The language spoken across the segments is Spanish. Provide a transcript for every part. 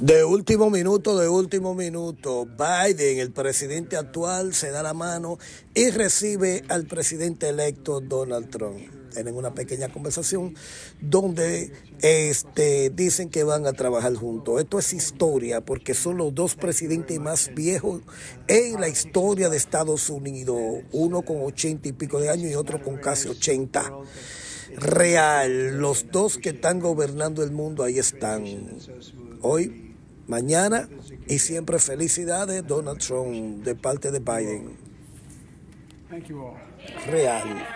De último minuto, de último minuto, Biden, el presidente actual, se da la mano y recibe al presidente electo Donald Trump. Tienen una pequeña conversación donde este, dicen que van a trabajar juntos. Esto es historia porque son los dos presidentes más viejos en la historia de Estados Unidos, uno con ochenta y pico de años y otro con casi ochenta real. Los dos que están gobernando el mundo ahí están. Hoy mañana y siempre felicidades Donald Trump de parte de Biden. Real.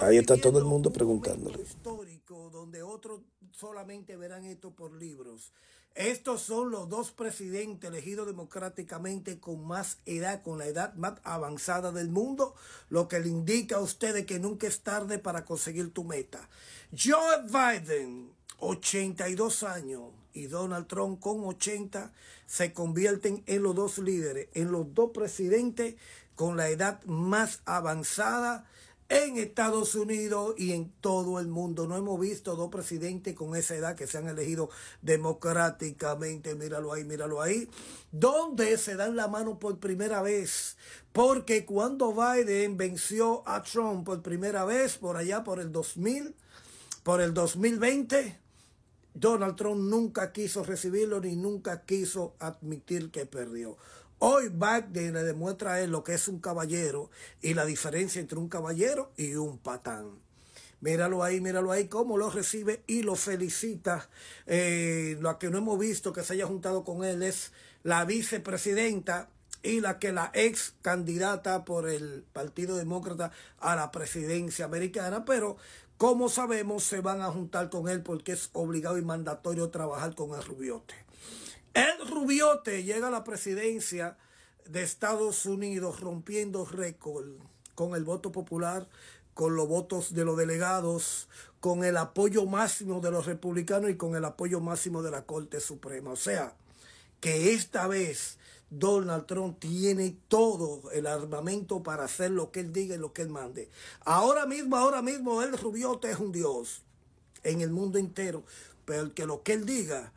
Ahí está todo el mundo preguntándole. Histórico donde otros solamente verán esto por libros. Estos son los dos presidentes elegidos democráticamente con más edad, con la edad más avanzada del mundo, lo que le indica a ustedes que nunca es tarde para conseguir tu meta. Joe Biden 82 años y Donald Trump con 80 se convierten en los dos líderes, en los dos presidentes con la edad más avanzada en Estados Unidos y en todo el mundo. No hemos visto dos presidentes con esa edad que se han elegido democráticamente. Míralo ahí, míralo ahí. Donde se dan la mano por primera vez. Porque cuando Biden venció a Trump por primera vez, por allá por el 2000, por el 2020, Donald Trump nunca quiso recibirlo ni nunca quiso admitir que perdió. Hoy Biden le demuestra a él lo que es un caballero y la diferencia entre un caballero y un patán. Míralo ahí, míralo ahí, cómo lo recibe y lo felicita. Eh, lo que no hemos visto que se haya juntado con él es la vicepresidenta y la que la ex candidata por el Partido Demócrata a la presidencia americana, pero como sabemos se van a juntar con él porque es obligado y mandatorio trabajar con el Rubiote. El Rubiote llega a la presidencia de Estados Unidos rompiendo récord con el voto popular, con los votos de los delegados, con el apoyo máximo de los republicanos y con el apoyo máximo de la Corte Suprema. O sea, que esta vez Donald Trump tiene todo el armamento para hacer lo que él diga y lo que él mande. Ahora mismo, ahora mismo, el Rubiote es un dios en el mundo entero, pero que lo que él diga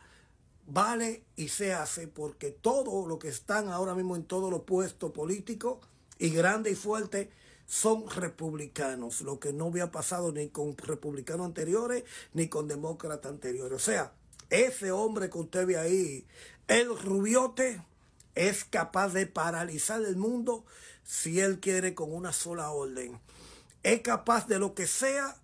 vale y se hace porque todo lo que están ahora mismo en todos los puestos políticos y grande y fuerte son republicanos, lo que no había pasado ni con republicanos anteriores ni con demócratas anteriores. O sea, ese hombre que usted ve ahí, el rubiote, es capaz de paralizar el mundo si Él quiere con una sola orden. Es capaz de lo que sea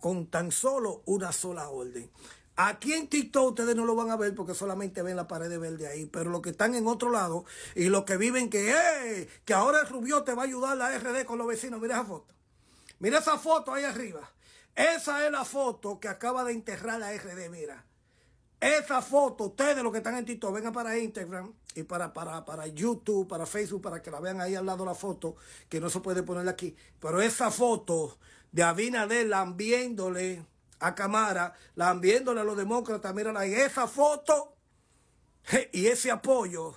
con tan solo una sola orden. Aquí en TikTok ustedes no lo van a ver porque solamente ven la pared de verde ahí. Pero los que están en otro lado y los que viven que, ¡eh! que ahora el Rubio te va a ayudar la RD con los vecinos. Mira esa foto. Mira esa foto ahí arriba. Esa es la foto que acaba de enterrar la RD, mira. Esa foto, ustedes los que están en TikTok, vengan para Instagram y para, para, YouTube, para Facebook, para que la vean ahí al lado la foto, que no se puede poner aquí. Pero esa foto de Abinader lambiéndole a Camara, lambiéndole a los demócratas, mírala ahí. Esa foto y ese apoyo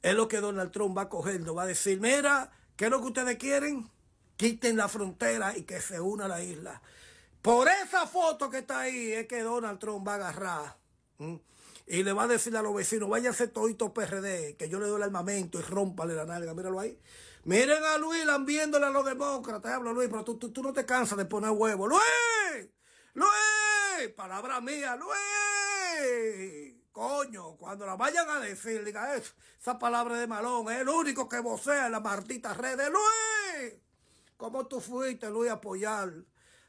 es lo que Donald Trump va a coger. va a decir, mira, ¿qué es lo que ustedes quieren? Quiten la frontera y que se una la isla. Por esa foto que está ahí es que Donald Trump va a agarrar Mm. Y le va a decir a los vecinos, váyanse todito PRD, que yo le doy el armamento y rómpale la nalga, míralo ahí. Miren a Luis lambiéndole a los demócratas, hablo Luis, pero tú, no te cansas de poner huevo. ¡Luis! ¡Luis! Palabra mía, ¡Luis! Coño, cuando la vayan a decir, diga eso, esa palabra de malón, es el único que vocea en la martita red de Luis. ¿Cómo tú fuiste, Luis, a apoyar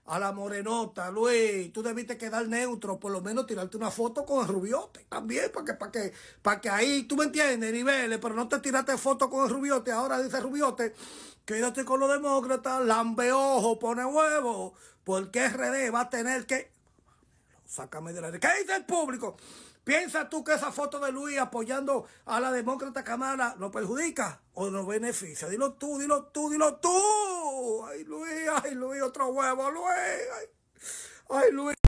a la morenota, Luis, tú debiste quedar neutro, por lo menos tirarte una foto con el rubiote también, para que, para que, para que ahí, tú me entiendes, niveles, pero no te tiraste foto con el rubiote, ahora dice rubiote, quédate con los demócratas, lambe ojo, pone huevo, porque RD va a tener que Sácame de la... ¿Qué dice el público? ¿Piensas tú que esa foto de Luis apoyando a la demócrata Camara nos perjudica o nos beneficia? Dilo tú, dilo tú, dilo tú. Ay, Luis, ay, Luis, otro huevo, Luis. ay Luis.